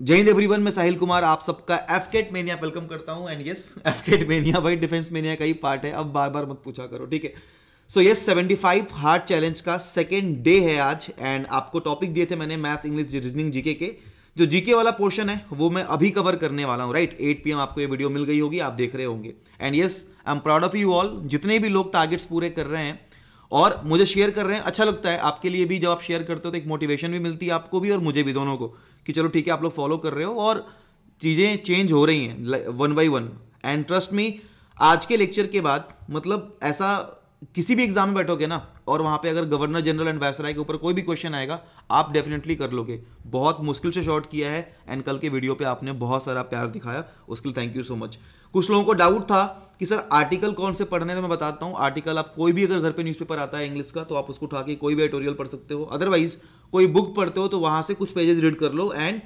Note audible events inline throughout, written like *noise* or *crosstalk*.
जय हिंद एवरीवन मैं साहिल कुमार आप सबका एफकेट मेनिया वेलकम करता हूं एंड यस एफकेट मेनिया भाई डिफेंस मेनिया का ही पार्ट है अब बार बार मत पूछा करो ठीक है सो यस 75 हार्ड चैलेंज का सेकेंड डे है आज एंड आपको टॉपिक दिए थे मैंने मैथ इंग्लिश रीजनिंग जीके के जो जीके वाला पोर्शन है वो मैं अभी कवर करने वाला हूँ राइट एट पी आपको ये वीडियो मिल गई होगी आप देख रहे होंगे and yes I am proud of you all जितने भी लोग टारगेट्स पूरे कर रहे हैं और मुझे शेयर कर रहे हैं अच्छा लगता है आपके लिए भी जब आप शेयर करते हो तो एक मोटिवेशन भी मिलती है आपको भी और मुझे भी दोनों को कि चलो ठीक है आप लोग फॉलो कर रहे हो और चीज़ें चेंज हो रही हैं one by one and trust me आज के लेक्चर के बाद मतलब ऐसा किसी भी एग्जाम में बैठोगे ना और वहाँ पे अगर गवर्नर जनरल एंड वायसराय के ऊपर कोई भी क्वेश्चन आएगा आप डेफिनेटली कर लोगे बहुत मुश्किल से शॉर्ट किया है एंड कल के वीडियो पे आपने बहुत सारा प्यार दिखाया उसके लिए थैंक यू सो मच कुछ लोगों को डाउट था कि सर आर्टिकल कौन से पढ़ने तो मैं बताता हूँ आर्टिकल आप कोई भी अगर घर पे न्यूज़पेपर आता है इंग्लिश का तो आप उसको उठा के कोई भी एटोरियल पढ़ सकते हो अदरवाइज कोई बुक पढ़ते हो तो वहाँ से कुछ पेजेस रीड कर लो एंड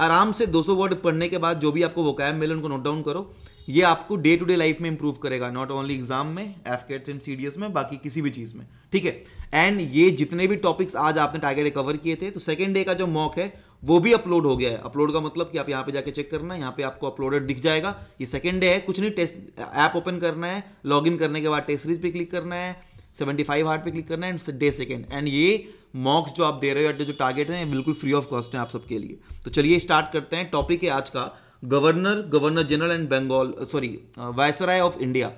आराम से 200 वर्ड पढ़ने के बाद जो भी आपको वोकैब मिले उनको नोट डाउन करो ये आपको डे टू डे लाइफ में इंप्रूव करेगा नॉट ओनली एग्जाम में एफ कैट्स एंड सी में बाकी किसी भी चीज़ में ठीक है एंड ये जितने भी टॉपिक्स आज आपने टारगेट कवर किए थे तो सेकेंड डे का जो मॉक है वो भी अपलोड हो गया है अपलोड का मतलब कि आप यहाँ पे जाके चेक करना है यहाँ पे आपको अपलोडेड दिख जाएगा ये सेकेंड डे है कुछ नहीं टेस्ट ऐप ओपन करना है लॉग इन करने के बाद टेस्ट सीरीज पे क्लिक करना है सेवेंटी फाइव हार्ट पे क्लिक करना है एंड डे सेकेंड एंड ये मॉक्स जो आप दे रहे हो जो टारगेट है बिल्कुल फ्री ऑफ कॉस्ट है आप सबके लिए तो चलिए स्टार्ट करते हैं टॉपिक है आज का governor governor general and Bengal sorry viceroy of India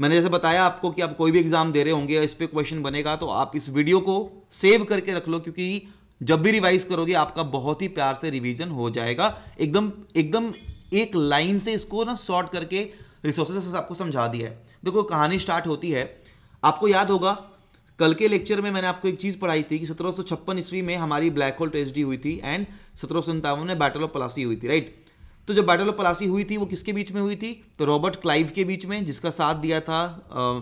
मैंने जैसे बताया आपको कि आप कोई भी एग्जाम दे रहे होंगे इस पर क्वेश्चन बनेगा तो आप इस वीडियो को सेव करके रख लो क्योंकि जब भी रिवाइज करोगे आपका बहुत ही प्यार से रिवीजन हो जाएगा एकदम एकदम एक लाइन से इसको ना शॉर्ट करके रिसोर्सेज आपको समझा दिया है देखो कहानी स्टार्ट होती है आपको याद होगा कल के लेक्चर में मैंने आपको एक चीज़ पढ़ाई थी कि सत्रह ईस्वी में हमारी ब्लैक होल ट्रेजडी हुई थी एंड सत्रह में बैटल ऑफ पलासी हुई थी राइट तो जब बैटल ऑफ पलासी हुई थी वो किसके बीच में हुई थी तो रॉबर्ट क्लाइव के बीच में जिसका साथ दिया था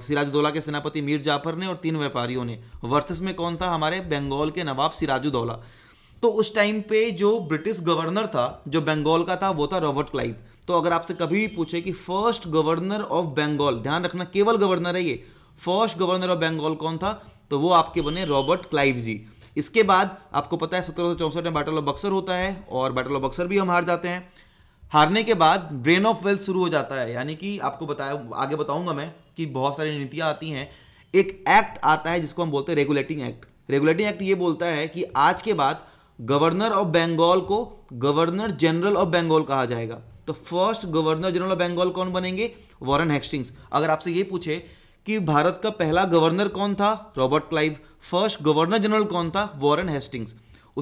सिराजुद्दौला के सेनापति मीर जाफर ने और तीन व्यापारियों ने वर्सेस में कौन था हमारे बंगाल के नवाब सिराजुद्दौला तो उस टाइम पे जो ब्रिटिश गवर्नर था जो बंगाल का था वो था रॉबर्ट क्लाइव तो अगर आपसे कभी भी पूछे कि फर्स्ट गवर्नर ऑफ बंगाल ध्यान रखना केवल गवर्नर है ये फर्स्ट गवर्नर ऑफ बंगाल कौन था तो वो आपके बने रॉबर्ट क्लाइव जी इसके बाद आपको पता है सत्रह में बैटल ऑफ बक्सर होता है और बैटल ऑफ बक्सर भी हम हार जाते हैं हारने के बाद ड्रेन ऑफ वेल्थ शुरू हो जाता है यानी कि आपको बताया आगे बताऊंगा मैं कि बहुत सारी नीतियां आती हैं एक एक्ट आता है जिसको हम बोलते हैं रेगुलेटिंग एक्ट रेगुलेटिंग एक्ट ये बोलता है कि आज के बाद गवर्नर ऑफ बंगाल को गवर्नर जनरल ऑफ बंगाल कहा जाएगा तो first governor general of Bengal कौन बनेंगे वॉरन हेस्टिंग्स अगर आपसे ये पूछे कि भारत का पहला गवर्नर कौन था Robert Clive first governor general कौन था वॉरन हेस्टिंग्स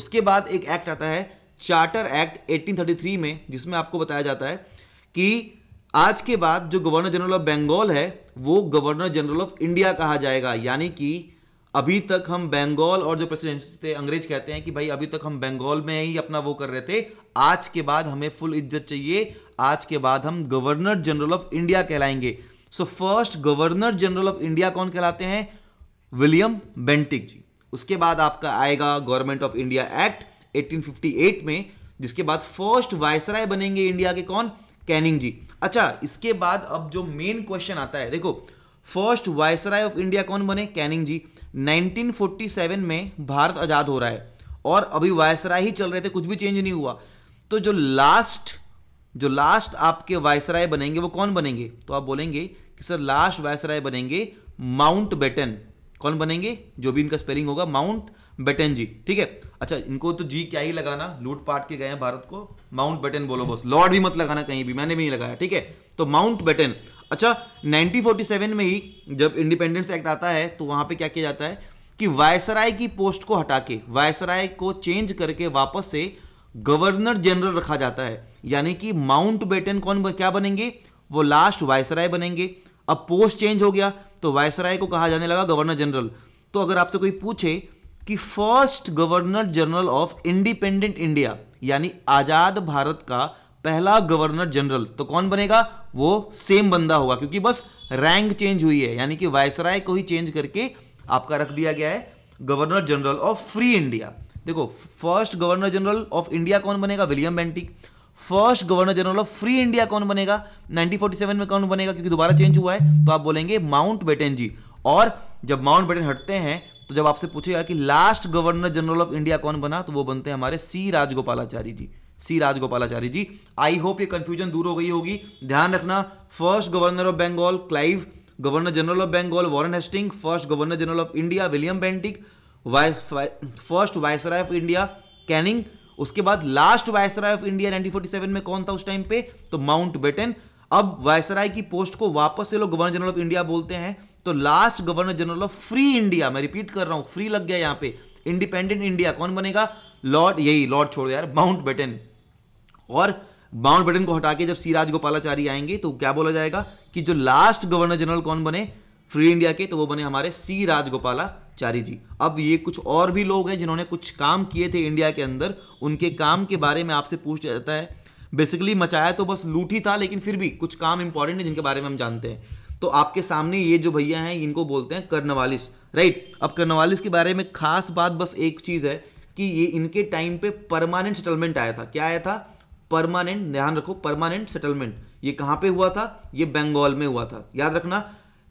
उसके बाद एक एक्ट आता है चार्टर एक्ट 1833 में जिसमें आपको बताया जाता है कि आज के बाद जो गवर्नर जनरल ऑफ बंगाल है वो गवर्नर जनरल ऑफ इंडिया कहा जाएगा यानी कि अभी तक हम बंगाल और जो प्रेसिडेंसी थे अंग्रेज कहते हैं कि भाई अभी तक हम बंगाल में ही अपना वो कर रहे थे आज के बाद हमें फुल इज्जत चाहिए आज के बाद हम गवर्नर जनरल ऑफ इंडिया कहलाएंगे so first governor general of India कौन कहलाते हैं विलियम बेंटिक जी उसके बाद आपका आएगा गवर्नमेंट ऑफ इंडिया एक्ट 1858 में जिसके बाद फर्स्ट वायसराय बनेंगे इंडिया के कौन कैनिंग जी अच्छा इसके बाद अब जो मेन क्वेश्चन आता है देखो फर्स्ट वायसराय ऑफ इंडिया कौन बने कैनिंग जी 1947 में भारत आज़ाद हो रहा है और अभी वायसराय ही चल रहे थे कुछ भी चेंज नहीं हुआ तो जो लास्ट जो लास्ट आपके वायसराय बनेंगे वो कौन बनेंगे तो आप बोलेंगे कि सर लास्ट वायसराय बनेंगे माउंट बेटन कौन बनेंगे जो भी इनका स्पेलिंग होगा माउंट बटन जी ठीक है अच्छा इनको तो जी क्या ही लगाना लूट पाट के गए हैं भारत को माउंट बटन बोलो बोस लॉर्ड भी मत लगाना कहीं भी मैंने भी नहीं लगाया ठीक है तो माउंट बटन अच्छा 1947 में ही जब इंडिपेंडेंस एक्ट आता है तो वहां पे क्या किया जाता है कि वायसराय की पोस्ट को हटा के वायसराय को चेंज करके वापस से गवर्नर जनरल रखा जाता है यानी कि माउंट बेटन कौन क्या बनेंगे वो लास्ट वायसराय बनेंगे अब पोस्ट चेंज हो गया तो वायसराय को कहा जाने लगा गवर्नर जनरल तो अगर आपसे कोई पूछे कि first governor general of independent India यानी आजाद भारत का पहला गवर्नर जनरल तो कौन बनेगा वो सेम बंदा होगा क्योंकि बस रैंक चेंज हुई है यानी कि वायसराय को ही चेंज करके आपका रख दिया गया है governor general of free India देखो first governor general of India कौन बनेगा William Bentinck first governor general of free India कौन बनेगा 1947 में कौन बनेगा क्योंकि दोबारा चेंज हुआ है तो आप बोलेंगे माउंट बेटन जी और जब माउंट बेटन हटते हैं तो जब आपसे पूछेगा कि last governor general of India कौन बना तो वो बनते हैं हमारे सी राजगोपालाचारी जी सी राजगोपालाचारी जी आई होप ये कंफ्यूजन दूर हो गई होगी ध्यान रखना first governor of Bengal Clive governor general of Bengal Warren Hastings first governor general of India William Bentinck first viceroy of India Canning उसके बाद लास्ट वायसराय ऑफ इंडिया 1947 में कौन था उस टाइम पे तो माउंट बेटन अब वायसराय की पोस्ट को वापस से लोग गवर्नर जनरल ऑफ इंडिया बोलते हैं तो last governor general of free India मैं रिपीट कर रहा हूं फ्री लग गया यहां पे इंडिपेंडेंट इंडिया कौन बनेगा लॉर्ड यही लॉर्ड छोड़ यार माउंट बेटन और माउंट बेटन को हटा के जब सिराज गोपालाचारी आएंगे तो क्या बोला जाएगा कि जो लास्ट गवर्नर जनरल कौन बने फ्री इंडिया के तो वो बने हमारे सी राजगोपालाचारी जी अब ये कुछ और भी लोग हैं जिन्होंने कुछ काम किए थे इंडिया के अंदर उनके काम के बारे में आपसे पूछ जाता है बेसिकली मचाया तो बस लूट ही था लेकिन फिर भी कुछ काम इंपॉर्टेंट है जिनके बारे में हम जानते हैं तो आपके सामने ये जो भैया हैं इनको बोलते हैं कर्नवालिस राइट अब कर्नवालिस के बारे में खास बात बस एक चीज़ है कि ये इनके टाइम पे परमानेंट सेटलमेंट आया था क्या आया था परमानेंट ध्यान रखो परमानेंट सेटलमेंट ये कहां पे हुआ था ये बंगाल में हुआ था याद रखना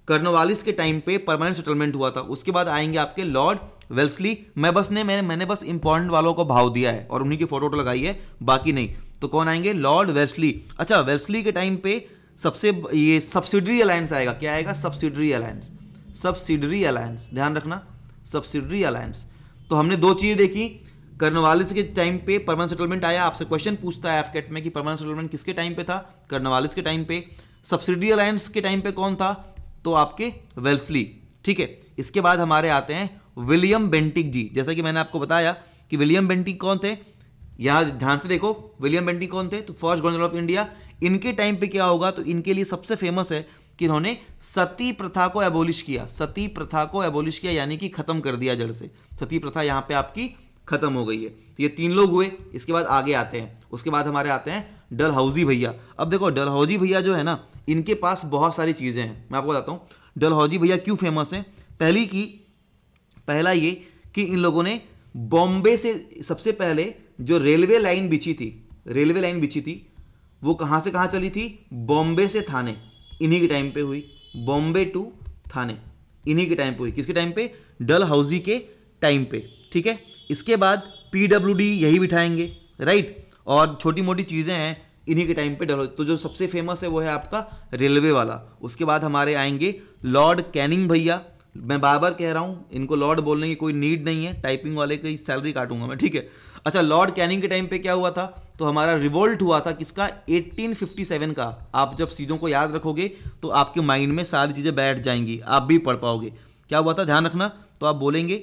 कर्नवालिस के टाइम पे परमानेंट सेटलमेंट हुआ था उसके बाद आएंगे आपके लॉर्ड वेल्सली मैं बस ने मैंने मैंने बस इंपॉर्टेंट वालों को भाव दिया है और उन्हीं की फोटो तो लगाई है बाकी नहीं तो कौन आएंगे लॉर्ड वेस्ली अच्छा वेस्ली के टाइम पे सबसे ये सब्सिडरी अलायंस आएगा क्या आएगा सब्सिडरी अलायंस सब्सिडरी अलायंस ध्यान रखना सब्सिडरी अलायंस तो हमने दो चीज़ें देखी कर्नवालिस के टाइम पे परमानेंट सेटलमेंट आया आपसे क्वेश्चन पूछता है एफकेट में कि परमानेंट सेटलमेंट किसके टाइम पे था कर्नवालिस के टाइम पे सब्सिडी अलायंस के टाइम पे कौन था तो आपके वेल्सली ठीक है इसके बाद हमारे आते हैं विलियम बेंटिक जी जैसा कि मैंने आपको बताया कि विलियम बेंटिक कौन थे यहां ध्यान से देखो विलियम बेंटिक कौन थे तो फर्स्ट गवर्नर ऑफ इंडिया इनके टाइम पे क्या होगा तो इनके लिए सबसे फेमस है कि इन्होंने सती प्रथा को एबोलिश किया सती प्रथा को एबोलिश किया यानी कि खत्म कर दिया जड़ से सती प्रथा यहाँ पे आपकी खत्म हो गई है तो ये तीन लोग हुए इसके बाद आगे आते हैं उसके बाद हमारे आते हैं डलहौजी भैया अब देखो डलहौजी भैया जो है ना इनके पास बहुत सारी चीज़ें हैं मैं आपको बताता हूँ डलहौजी भैया क्यों फेमस हैं पहली की पहला ये कि इन लोगों ने बॉम्बे से सबसे पहले जो रेलवे लाइन बिछी थी रेलवे लाइन बिछी थी वो कहाँ से कहाँ चली थी बॉम्बे से थाने इन्हीं के टाइम पे हुई बॉम्बे टू थाने इन्हीं के टाइम पे हुई किसके टाइम पे डल हाउजी के टाइम पे ठीक है इसके बाद डी यही बिठाएंगे राइट और छोटी मोटी चीज़ें हैं इन्हीं के टाइम पे डल तो जो सबसे फेमस है वो है आपका रेलवे वाला उसके बाद हमारे आएंगे लॉर्ड कैनिंग भैया मैं बार बार कह रहा हूँ इनको लॉर्ड बोलने की कोई नीड नहीं है टाइपिंग वाले की सैलरी काटूंगा मैं ठीक है अच्छा लॉर्ड कैनिंग के टाइम पे क्या हुआ था तो हमारा रिवोल्ट हुआ था किसका 1857 का आप जब चीज़ों को याद रखोगे तो आपके माइंड में सारी चीज़ें बैठ जाएंगी आप भी पढ़ पाओगे क्या हुआ था ध्यान रखना तो आप बोलेंगे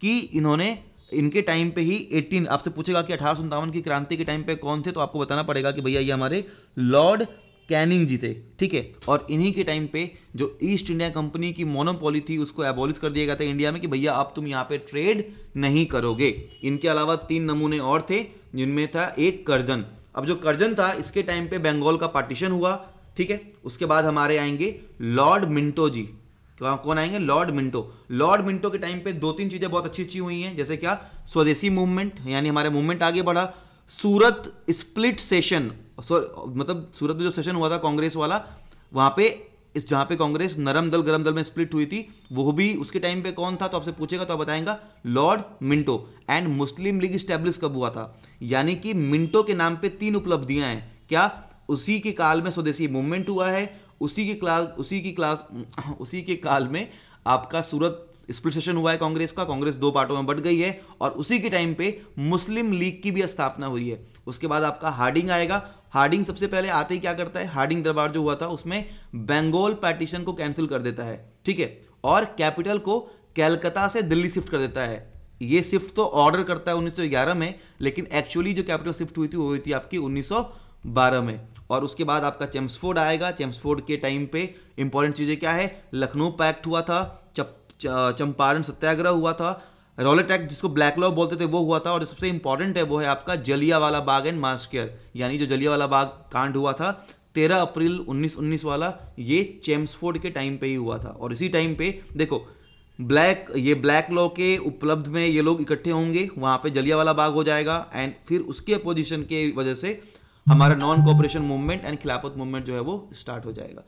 कि इन्होंने इनके टाइम पे ही 18 आपसे पूछेगा कि अठारह की क्रांति के टाइम पे कौन थे तो आपको बताना पड़ेगा कि भैया ये हमारे लॉर्ड कैनिंग जीते ठीक है और इन्हीं के टाइम पे जो ईस्ट इंडिया कंपनी की मोनोपोली थी उसको एबॉलिश कर दिया गया था इंडिया में कि भैया अब तुम यहाँ पे ट्रेड नहीं करोगे इनके अलावा तीन नमूने और थे जिनमें था एक कर्जन अब जो कर्जन था इसके टाइम पे बंगाल का पार्टीशन हुआ ठीक है उसके बाद हमारे आएंगे लॉर्ड मिंटो जी कौन आएंगे लॉर्ड मिंटो लॉर्ड मिंटो के टाइम पे दो तीन चीजें बहुत अच्छी अच्छी हुई हैं जैसे क्या स्वदेशी मूवमेंट यानी हमारे मूवमेंट आगे बढ़ा सूरत स्प्लिट सेशन मतलब सूरत में जो सेशन हुआ था कांग्रेस वाला वहां पे इस जहां पे कांग्रेस नरम दल गरम दल में स्प्लिट हुई थी वो भी उसके टाइम पे कौन था तो आपसे पूछेगा तो आप बताएंगा lord Minto and Muslim League establish कब हुआ था यानी कि मिंटो के नाम पे तीन उपलब्धियां हैं क्या उसी के काल में स्वदेशी मूवमेंट हुआ है उसी के क्लास उसी की क्लास *clears throat* उसी के काल में आपका सूरत स्प्लिट सेशन हुआ है कांग्रेस का कांग्रेस दो पार्टों में बट गई है और उसी के टाइम पे मुस्लिम लीग की भी स्थापना हुई है उसके बाद आपका हार्डिंग आएगा हार्डिंग सबसे पहले आते ही क्या करता है हार्डिंग दरबार जो हुआ था उसमें बंगाल पार्टीशन को कैंसिल कर देता है ठीक है और कैपिटल को कैलकाता से दिल्ली शिफ्ट कर देता है ये शिफ्ट तो ऑर्डर करता है 1911 में लेकिन एक्चुअली जो कैपिटल शिफ्ट हुई थी वो हुई थी आपकी 1912 में और उसके बाद आपका चेम्सफोर्ड आएगा चेम्सफोर्ड के टाइम पे इंपॉर्टेंट चीज़ें क्या है लखनऊ पैक्ट हुआ था चंपारण सत्याग्रह हुआ था रॉलेट एक्ट जिसको ब्लैक लॉ बोलते थे वो हुआ था और सबसे इंपॉर्टेंट है वो है आपका जलिया वाला बाग एंड मास्कियर यानी जो जलिया वाला बाग कांड हुआ था तेरह अप्रैल उन्नीस उन्नीस वाला ये चेम्सफोर्ड के टाइम पे ही हुआ था और इसी टाइम पे देखो ब्लैक ये ब्लैक लॉ के उपलब्ध में ये लोग इकट्ठे होंगे वहां पे जलिया वाला बाग हो जाएगा एंड फिर उसके अपोजिशन के वजह से हमारा non cooperation movement and Khilafat movement जो है वो स्टार्ट हो जाएगा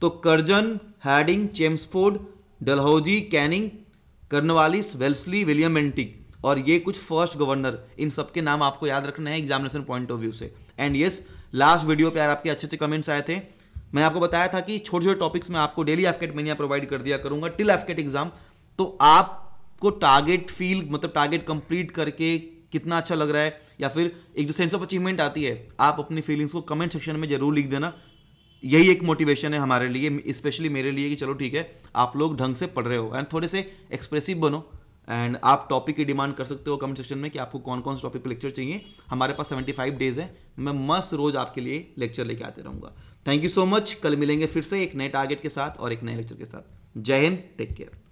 तो Curzon Hardinge Chelmsford Dalhousie Canning Cornwallis Wellesley William Bentinck और ये कुछ फर्स्ट गवर्नर इन सबके नाम आपको याद रखना है एग्जामिनेशन पॉइंट ऑफ व्यू से एंड यस लास्ट वीडियो पे यार आपके अच्छे अच्छे कमेंट्स आए थे मैं आपको बताया था कि छोटे छोटे टॉपिक्स में आपको डेली एफकेट मीनिया प्रोवाइड कर दिया करूंगा टिल एफकेट एग्जाम तो आपको टारगेट फील मतलब टारगेट कंप्लीट करके कितना अच्छा लग रहा है या फिर एक जो सेंस ऑफ अचीवमेंट आती है आप अपनी फीलिंग्स को कमेंट सेक्शन में जरूर लिख देना यही एक मोटिवेशन है हमारे लिए स्पेशली मेरे लिए कि चलो ठीक है आप लोग ढंग से पढ़ रहे हो एंड थोड़े से एक्सप्रेसिव बनो एंड आप टॉपिक की डिमांड कर सकते हो कमेंट सेक्शन में कि आपको कौन कौन से टॉपिक पर लेक्चर चाहिए हमारे पास 75 डेज है मैं मस्त रोज आपके लिए लेक्चर लेके आते रहूंगा थैंक यू सो मच कल मिलेंगे फिर से एक नए टारगेट के साथ और एक नए लेक्चर के साथ जय हिंद टेक केयर